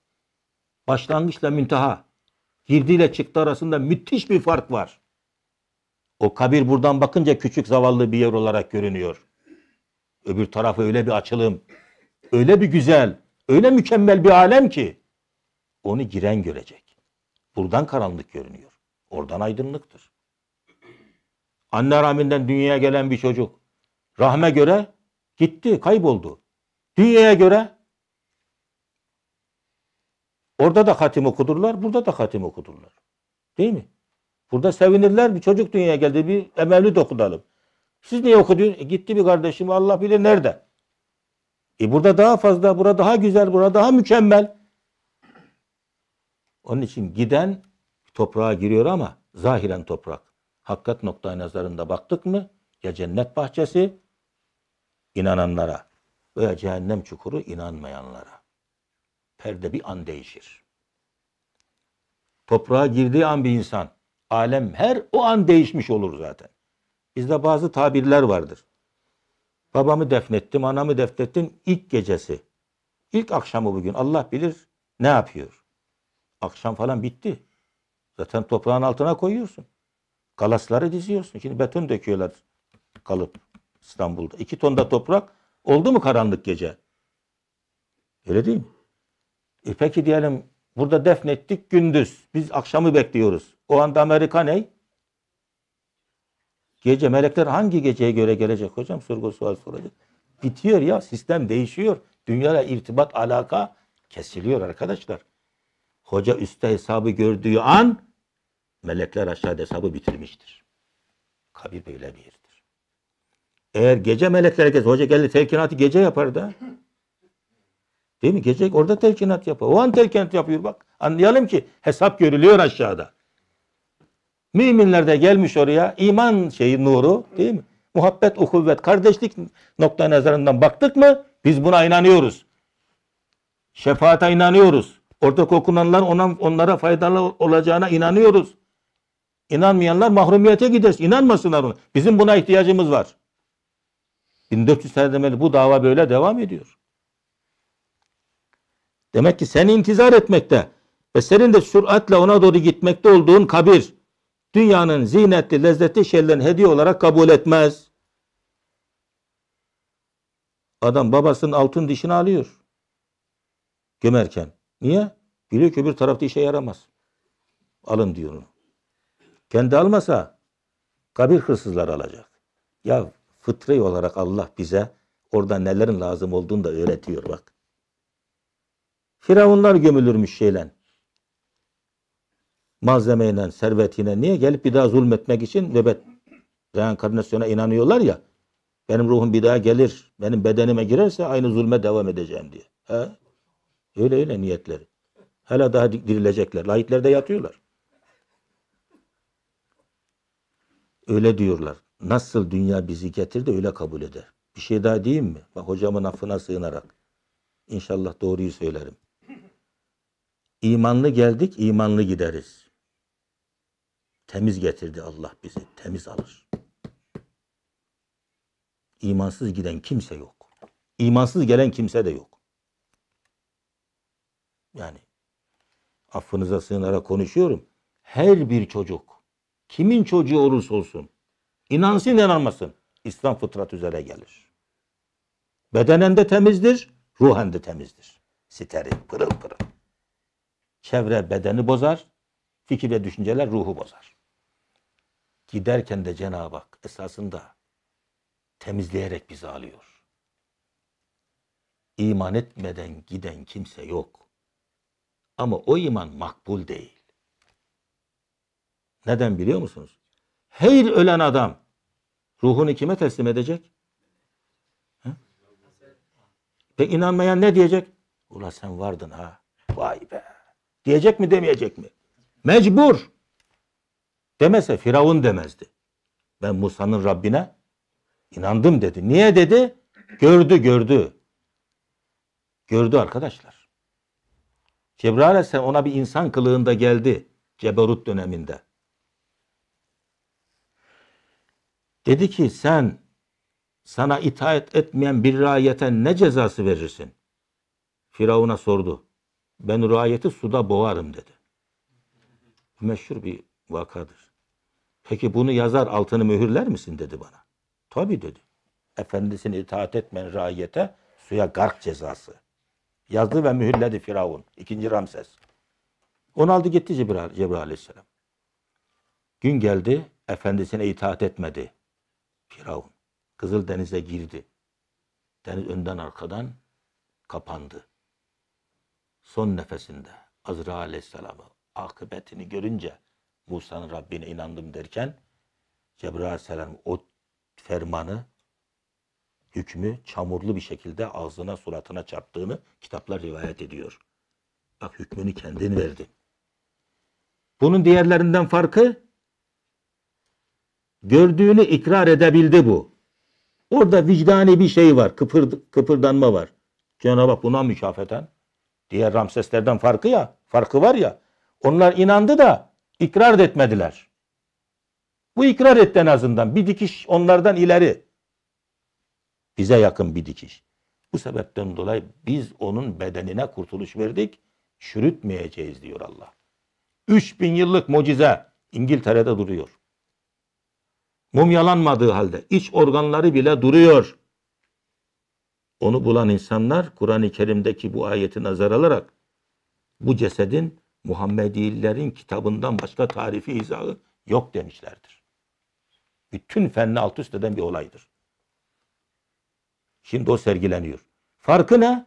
Başlangıçla müntaha, girdiyle çıktı arasında müthiş bir fark var. O kabir buradan bakınca küçük zavallı bir yer olarak görünüyor. Öbür tarafı öyle bir açılım, öyle bir güzel, öyle mükemmel bir alem ki onu giren görecek. Buradan karanlık görünüyor. Oradan aydınlıktır. Anne rahminden dünyaya gelen bir çocuk rahme göre gitti, kayboldu. Dünyaya göre orada da hatim okudurlar, burada da hatim okudurlar. Değil mi? Burada sevinirler bir çocuk dünyaya geldi bir emelli dokudalım. Siz niye okudun? E, gitti bir kardeşim Allah bilir nerede. E burada daha fazla, burada daha güzel, burada daha mükemmel. Onun için giden toprağa giriyor ama zahiren toprak. Hakkat noktayı nazarında baktık mı ya cennet bahçesi inananlara veya cehennem çukuru inanmayanlara. Perde bir an değişir. Toprağa girdiği an bir insan, alem her o an değişmiş olur zaten. Bizde bazı tabirler vardır. Babamı defnettim, anamı defnettim ilk gecesi. İlk akşamı bugün Allah bilir ne yapıyor. Akşam falan bitti. Zaten toprağın altına koyuyorsun. Kalasları diziyorsun. Şimdi beton döküyorlar kalıp İstanbul'da. İki tonda toprak oldu mu karanlık gece? Öyle değil mi? E peki diyelim burada defnettik gündüz. Biz akşamı bekliyoruz. O anda Amerika ne? Gece melekler hangi geceye göre gelecek hocam? Sorgu sual soracak. Bitiyor ya sistem değişiyor. Dünyayla irtibat alaka kesiliyor arkadaşlar. Hoca üstte hesabı gördüğü an melekler aşağıda hesabı bitirmiştir. Kabir böyle bir yerdir. Eğer gece melekler herkes hoca geldi telkinatı gece yapar da. Değil mi? Gece orada telkinat yapar. O an telkinat yapıyor bak. Anlayalım ki hesap görülüyor aşağıda. Müminler de gelmiş oraya iman şeyi nuru değil mi? Muhabbet, ukuvvet, kardeşlik nokta nazarından baktık mı biz buna inanıyoruz. Şefaate inanıyoruz. Orada okunanlar ona, onlara faydalı olacağına inanıyoruz. İnanmayanlar mahrumiyete gider. İnanmasınlar ona. Bizim buna ihtiyacımız var. 1400 seneden beri bu dava böyle devam ediyor. Demek ki seni intizar etmekte ve senin de süratle ona doğru gitmekte olduğun kabir, dünyanın zinetli, lezzetli şeylerini hediye olarak kabul etmez. Adam babasının altın dişini alıyor. Gömerken. Niye? Biliyor ki öbür tarafta işe yaramaz. Alın diyor Kendi almasa kabir hırsızları alacak. Ya fıtri olarak Allah bize orada nelerin lazım olduğunu da öğretiyor bak. Firavunlar gömülürmüş şeyle malzemeyle, servetine niye gelip bir daha zulmetmek için nöbet reenkarnasyona inanıyorlar ya. Benim ruhum bir daha gelir, benim bedenime girerse aynı zulme devam edeceğim diye. He? Öyle öyle niyetleri. Hala daha dirilecekler. Layitlerde yatıyorlar. Öyle diyorlar. Nasıl dünya bizi getirdi öyle kabul eder. Bir şey daha diyeyim mi? Bak hocamın affına sığınarak. İnşallah doğruyu söylerim. İmanlı geldik, imanlı gideriz. Temiz getirdi Allah bizi. Temiz alır. İmansız giden kimse yok. İmansız gelen kimse de yok. Yani affınıza sığınarak konuşuyorum. Her bir çocuk kimin çocuğu olursa olsun inansın inanmasın İslam fıtrat üzere gelir. Bedenen de temizdir, ruhen de temizdir. Siteri pırıl pırıl. Çevre bedeni bozar, fikir ve düşünceler ruhu bozar. Giderken de Cenab-ı Hak esasında temizleyerek bizi alıyor. İman etmeden giden kimse yok. Ama o iman makbul değil. Neden biliyor musunuz? Her ölen adam ruhunu kime teslim edecek? He? inanmayan ne diyecek? Ula sen vardın ha. Vay be. Diyecek mi demeyecek mi? Mecbur. Demese Firavun demezdi. Ben Musa'nın Rabbine inandım dedi. Niye dedi? Gördü gördü. Gördü arkadaşlar. Cebrail Aleyhisselam ona bir insan kılığında geldi. Ceberut döneminde. Dedi ki sen sana itaat etmeyen bir rayete ne cezası verirsin? Firavun'a sordu. Ben rayeti suda boğarım dedi. Meşhur bir vakadır. Peki bunu yazar altını mühürler misin dedi bana. Tabi dedi. Efendisini itaat etmen raiyete suya gark cezası. Yazdı ve mühürledi Firavun. ikinci Ramses. Onu aldı gitti Cebrail, Cebrail aleyhisselam. Gün geldi efendisine itaat etmedi. Firavun. Kızıl denize girdi. Deniz önden arkadan kapandı. Son nefesinde Azra aleyhisselamı akıbetini görünce Musa'nın Rabbine inandım derken Cebrail Aleyhisselam o fermanı, hükmü çamurlu bir şekilde ağzına suratına çarptığını kitaplar rivayet ediyor. Bak hükmünü kendin verdi. Bunun diğerlerinden farkı gördüğünü ikrar edebildi bu. Orada vicdani bir şey var, kıpır, kıpırdanma var. Cenab-ı Hak buna mükafeten diğer Ramseslerden farkı ya, farkı var ya. Onlar inandı da İkrar da etmediler. Bu ikrar etti en azından. Bir dikiş onlardan ileri. Bize yakın bir dikiş. Bu sebepten dolayı biz onun bedenine kurtuluş verdik. Çürütmeyeceğiz diyor Allah. 3000 yıllık mucize İngiltere'de duruyor. Mumyalanmadığı halde iç organları bile duruyor. Onu bulan insanlar Kur'an-ı Kerim'deki bu ayeti nazar alarak bu cesedin Muhammedilerin kitabından başka tarifi izahı yok demişlerdir. Bütün fenni alt üst eden bir olaydır. Şimdi o sergileniyor. Farkı ne?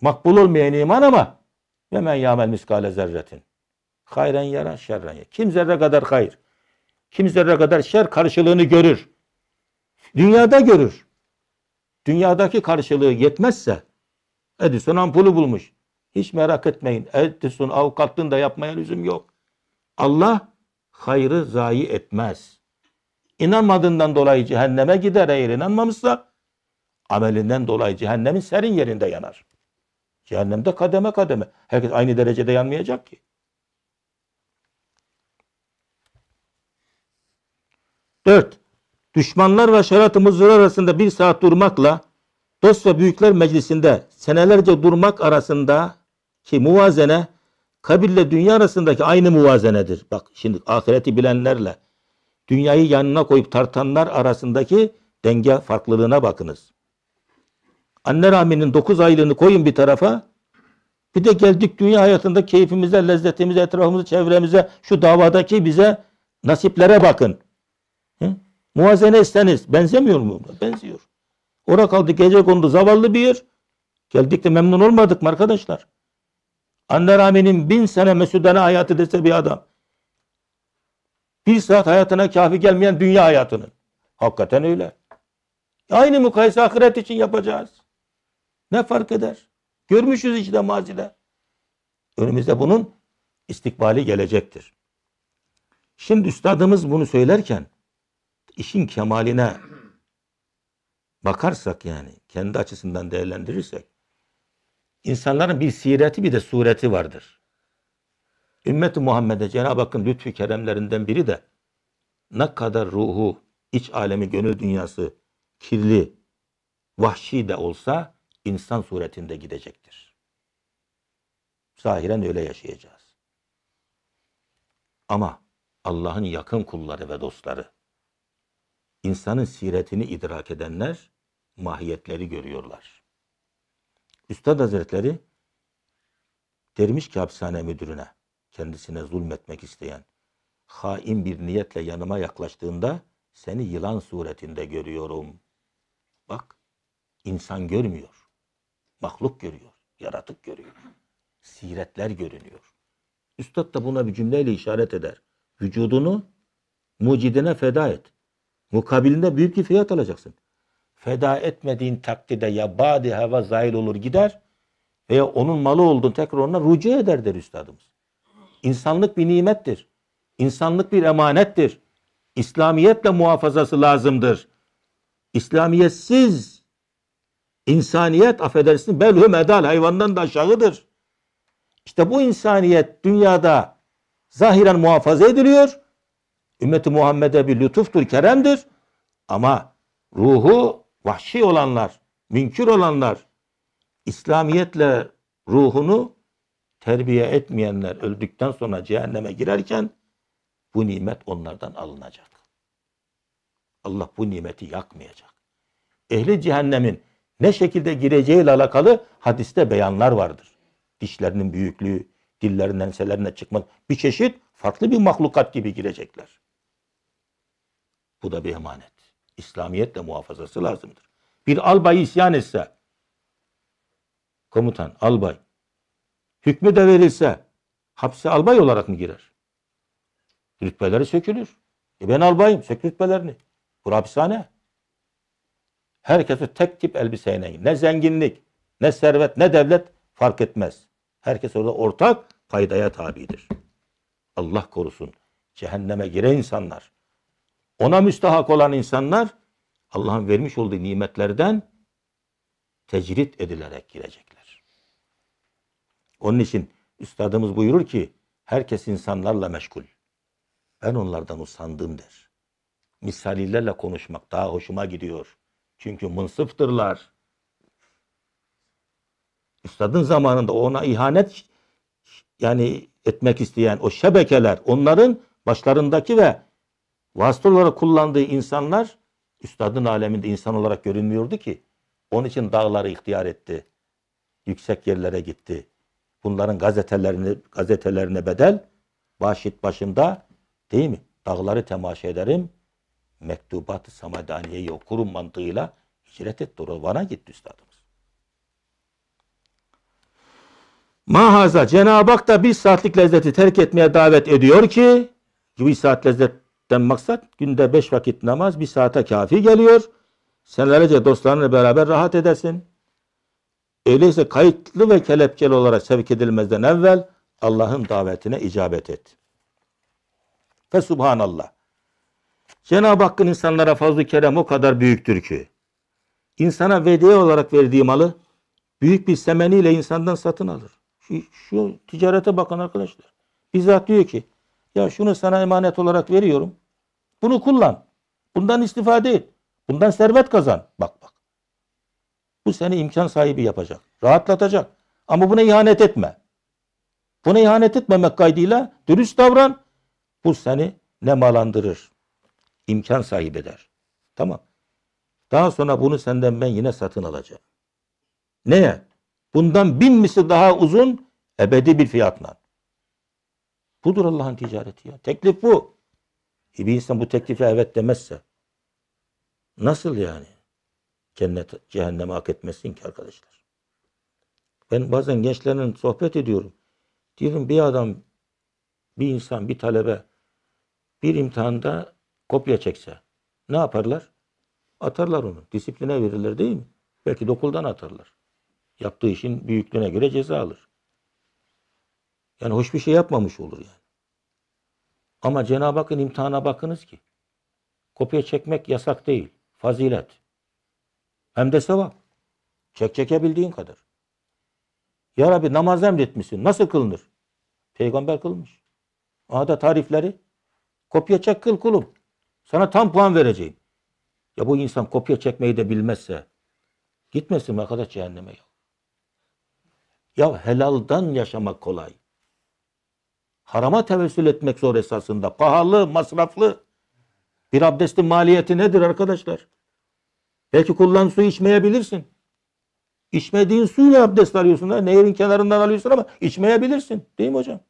Makbul olmayan iman ama ve men yamel miskale zerretin. Hayren yaran şerren ya. Kim zerre kadar hayır, kim zerre kadar şer karşılığını görür. Dünyada görür. Dünyadaki karşılığı yetmezse Edison ampulü bulmuş. Hiç merak etmeyin. Eltisun avukatın da yapmaya lüzum yok. Allah hayrı zayi etmez. İnanmadığından dolayı cehenneme gider eğer inanmamışsa amelinden dolayı cehennemin serin yerinde yanar. Cehennemde kademe kademe. Herkes aynı derecede yanmayacak ki. Dört. Düşmanlar ve şerat-ı arasında bir saat durmakla dost ve büyükler meclisinde senelerce durmak arasında ki muvazene kabirle dünya arasındaki aynı muvazenedir. Bak şimdi ahireti bilenlerle dünyayı yanına koyup tartanlar arasındaki denge farklılığına bakınız. Anne rahminin 9 aylığını koyun bir tarafa. Bir de geldik dünya hayatında keyfimize, lezzetimize, etrafımıza, çevremize, şu davadaki bize nasiplere bakın. Hı? Muazene isteniz. Benzemiyor mu? Benziyor. Ora kaldı gece kondu zavallı bir yer. Geldik de memnun olmadık mı arkadaşlar? Andarami'nin bin sene mesudane hayatı dese bir adam. Bir saat hayatına kafi gelmeyen dünya hayatının. Hakikaten öyle. Aynı mukayese ahiret için yapacağız. Ne fark eder? Görmüşüz işte mazide. Önümüzde bunun istikbali gelecektir. Şimdi üstadımız bunu söylerken işin kemaline bakarsak yani kendi açısından değerlendirirsek İnsanların bir sireti bir de sureti vardır. Ümmet-i Muhammed'e Cenab-ı Hakk'ın lütfü keremlerinden biri de ne kadar ruhu, iç alemi, gönül dünyası kirli, vahşi de olsa insan suretinde gidecektir. Zahiren öyle yaşayacağız. Ama Allah'ın yakın kulları ve dostları, insanın siretini idrak edenler mahiyetleri görüyorlar. Üstad Hazretleri dermiş ki hapishane müdürüne kendisine zulmetmek isteyen hain bir niyetle yanıma yaklaştığında seni yılan suretinde görüyorum. Bak insan görmüyor. Mahluk görüyor. Yaratık görüyor. Siretler görünüyor. Üstad da buna bir cümleyle işaret eder. Vücudunu mucidine feda et. Mukabilinde büyük bir fiyat alacaksın feda etmediğin takdirde ya badi hava zahil olur gider veya onun malı oldun tekrar ona rücu eder der üstadımız. İnsanlık bir nimettir. İnsanlık bir emanettir. İslamiyetle muhafazası lazımdır. İslamiyetsiz insaniyet affedersin belhü medal hayvandan da aşağıdır. İşte bu insaniyet dünyada zahiren muhafaza ediliyor. Ümmeti Muhammed'e bir lütuftur, keremdir. Ama ruhu vahşi olanlar, münkür olanlar, İslamiyetle ruhunu terbiye etmeyenler öldükten sonra cehenneme girerken bu nimet onlardan alınacak. Allah bu nimeti yakmayacak. Ehli cehennemin ne şekilde gireceği ile alakalı hadiste beyanlar vardır. Dişlerinin büyüklüğü, dillerinden enselerine çıkma bir çeşit farklı bir mahlukat gibi girecekler. Bu da bir emanet. İslamiyetle muhafazası lazımdır. Bir albay isyan etse, komutan, albay, hükmü de verilse hapse albay olarak mı girer? Rütbeleri sökülür. E ben albayım, sök rütbelerini. Bu hapishane. Herkes tek tip elbiseyle ne zenginlik, ne servet, ne devlet fark etmez. Herkes orada ortak faydaya tabidir. Allah korusun. Cehenneme giren insanlar ona müstahak olan insanlar Allah'ın vermiş olduğu nimetlerden tecrit edilerek girecekler. Onun için üstadımız buyurur ki herkes insanlarla meşgul. Ben onlardan usandım der. Misalilerle konuşmak daha hoşuma gidiyor. Çünkü mınsıftırlar. Üstadın zamanında ona ihanet yani etmek isteyen o şebekeler onların başlarındaki ve Vasıta olarak kullandığı insanlar üstadın aleminde insan olarak görünmüyordu ki. Onun için dağları ihtiyar etti. Yüksek yerlere gitti. Bunların gazetelerini gazetelerine bedel Başit başında değil mi? Dağları temaşa ederim. Mektubat-ı Samadaniye'yi okurum mantığıyla hicret etti. Van'a gitti üstadımız. Mahaza Cenab-ı Hak da bir saatlik lezzeti terk etmeye davet ediyor ki bir saat lezzet den maksat günde beş vakit namaz bir saate kafi geliyor. Senelerce dostlarınla beraber rahat edesin. Öyleyse kayıtlı ve kelepçeli olarak sevk edilmezden evvel Allah'ın davetine icabet et. Fe subhanallah. Cenab-ı Hakk'ın insanlara fazl kerem o kadar büyüktür ki insana vediye olarak verdiği malı büyük bir semeniyle insandan satın alır. Şu, şu ticarete bakın arkadaşlar. Bizzat diyor ki ya şunu sana emanet olarak veriyorum. Bunu kullan. Bundan istifade et. Bundan servet kazan. Bak bak. Bu seni imkan sahibi yapacak. Rahatlatacak. Ama buna ihanet etme. Buna ihanet etmemek kaydıyla dürüst davran. Bu seni nemalandırır. İmkan sahibi eder. Tamam. Daha sonra bunu senden ben yine satın alacağım. Neye? Bundan bin misli daha uzun ebedi bir fiyatla. Budur Allah'ın ticareti ya. Teklif bu. E bir insan bu teklife evet demezse nasıl yani? Cennet, cehenneme hak etmesin ki arkadaşlar. Ben bazen gençlerin sohbet ediyorum. Diyorum bir adam, bir insan, bir talebe bir imtihanda kopya çekse ne yaparlar? Atarlar onu. Disipline verirler değil mi? Belki dokuldan atarlar. Yaptığı işin büyüklüğüne göre ceza alır. Yani hoş bir şey yapmamış olur yani. Ama Cenab-ı Hakk'ın imtihana bakınız ki. Kopya çekmek yasak değil. Fazilet. Hem de sevap. Çek çekebildiğin kadar. Ya Rabbi namaz emretmişsin. Nasıl kılınır? Peygamber kılmış. Aha da tarifleri. Kopya çek kıl kulum. Sana tam puan vereceğim. Ya bu insan kopya çekmeyi de bilmezse gitmesin arkadaş cehenneme ya. Ya helaldan yaşamak kolay harama tevessül etmek zor esasında. Pahalı, masraflı. Bir abdestin maliyeti nedir arkadaşlar? Belki kullan su içmeyebilirsin. İçmediğin suyla abdest alıyorsun. Da, nehrin kenarından alıyorsun ama içmeyebilirsin. Değil mi hocam?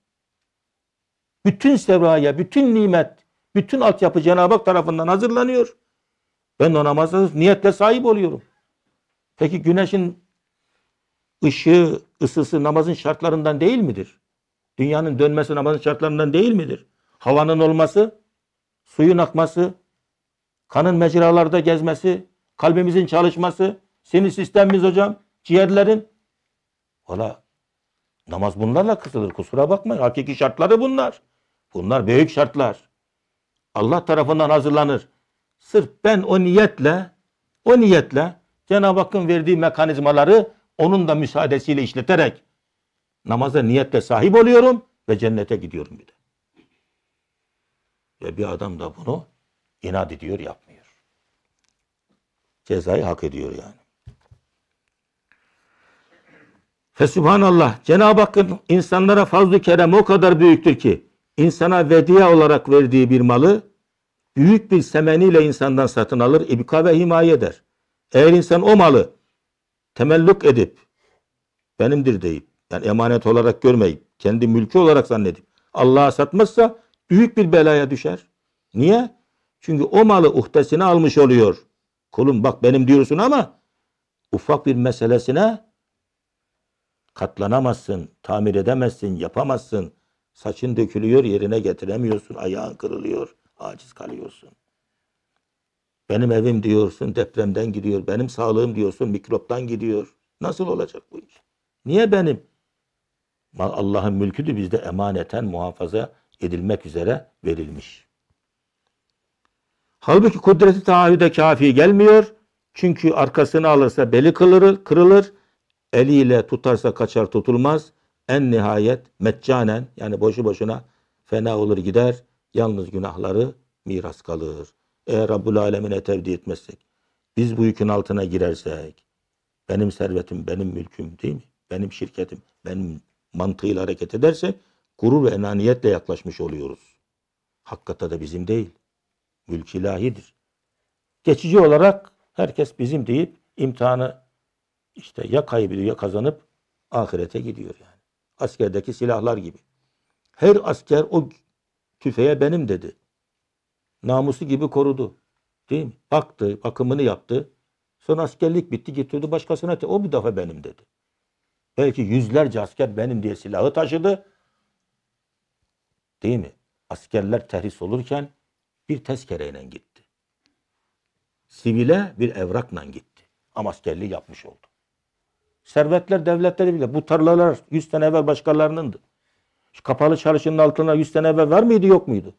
Bütün sevraya, bütün nimet, bütün altyapı Cenab-ı Hak tarafından hazırlanıyor. Ben de namazda niyetle sahip oluyorum. Peki güneşin ışığı, ısısı namazın şartlarından değil midir? Dünyanın dönmesi namazın şartlarından değil midir? Havanın olması, suyun akması, kanın mecralarda gezmesi, kalbimizin çalışması, sinir sistemimiz hocam, ciğerlerin. Valla namaz bunlarla kısılır kusura bakmayın. Hakiki şartları bunlar. Bunlar büyük şartlar. Allah tarafından hazırlanır. Sırf ben o niyetle, o niyetle Cenab-ı Hakk'ın verdiği mekanizmaları onun da müsaadesiyle işleterek Namaza niyetle sahip oluyorum ve cennete gidiyorum bir de. Ve bir adam da bunu inat ediyor, yapmıyor. Cezayı hak ediyor yani. Fe subhanallah Cenab-ı Hakk'ın insanlara fazl-ı kerem o kadar büyüktür ki insana vediye olarak verdiği bir malı büyük bir semeniyle insandan satın alır, ibka ve himaye eder. Eğer insan o malı temelluk edip benimdir deyip yani emanet olarak görmeyip, kendi mülkü olarak zannedip Allah'a satmazsa büyük bir belaya düşer. Niye? Çünkü o malı uhdesine almış oluyor. Kulum bak benim diyorsun ama ufak bir meselesine katlanamazsın, tamir edemezsin, yapamazsın. Saçın dökülüyor, yerine getiremiyorsun, ayağın kırılıyor, aciz kalıyorsun. Benim evim diyorsun depremden gidiyor, benim sağlığım diyorsun mikroptan gidiyor. Nasıl olacak bu iş? Niye benim? Allah'ın mülkü de bizde emaneten muhafaza edilmek üzere verilmiş. Halbuki kudreti taahhüde kafi gelmiyor. Çünkü arkasını alırsa beli kırılır, kırılır. Eliyle tutarsa kaçar tutulmaz. En nihayet meccanen yani boşu boşuna fena olur gider. Yalnız günahları miras kalır. Eğer Rabbul Alemine tevdi etmezsek, biz bu yükün altına girersek, benim servetim, benim mülküm değil mi? Benim şirketim, benim mantığıyla hareket edersek gurur ve enaniyetle yaklaşmış oluyoruz. Hakikate de bizim değil. Mülk ilahidir. Geçici olarak herkes bizim deyip imtihanı işte ya kaybediyor ya kazanıp ahirete gidiyor yani. Askerdeki silahlar gibi. Her asker o tüfeğe benim dedi. Namusu gibi korudu. Değil mi? Baktı, bakımını yaptı. Son askerlik bitti getirdi başkasına. O bir defa benim dedi. Belki yüzlerce asker benim diye silahı taşıdı. Değil mi? Askerler terhis olurken bir tezkereyle gitti. Sivile bir evrakla gitti. Ama askerliği yapmış oldu. Servetler devletleri bile bu tarlalar 100 sene evvel başkalarınındı. Şu kapalı çarşının altına 100 sene evvel var mıydı yok muydu?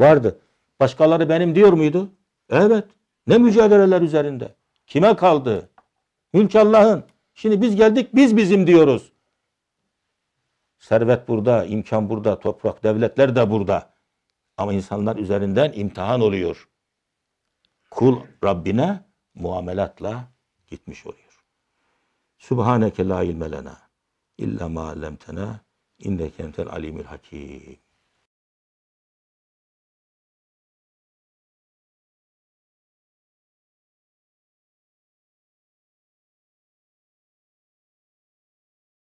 Vardı. Başkaları benim diyor muydu? Evet. Ne mücadeleler üzerinde? Kime kaldı? Mülk Allah'ın. Şimdi biz geldik biz bizim diyoruz. Servet burada, imkan burada, toprak, devletler de burada. Ama insanlar üzerinden imtihan oluyor. Kul Rabbine muamelatla gitmiş oluyor. Subhaneke la ilme lena illa ma allemtena inneke entel alimul hakim.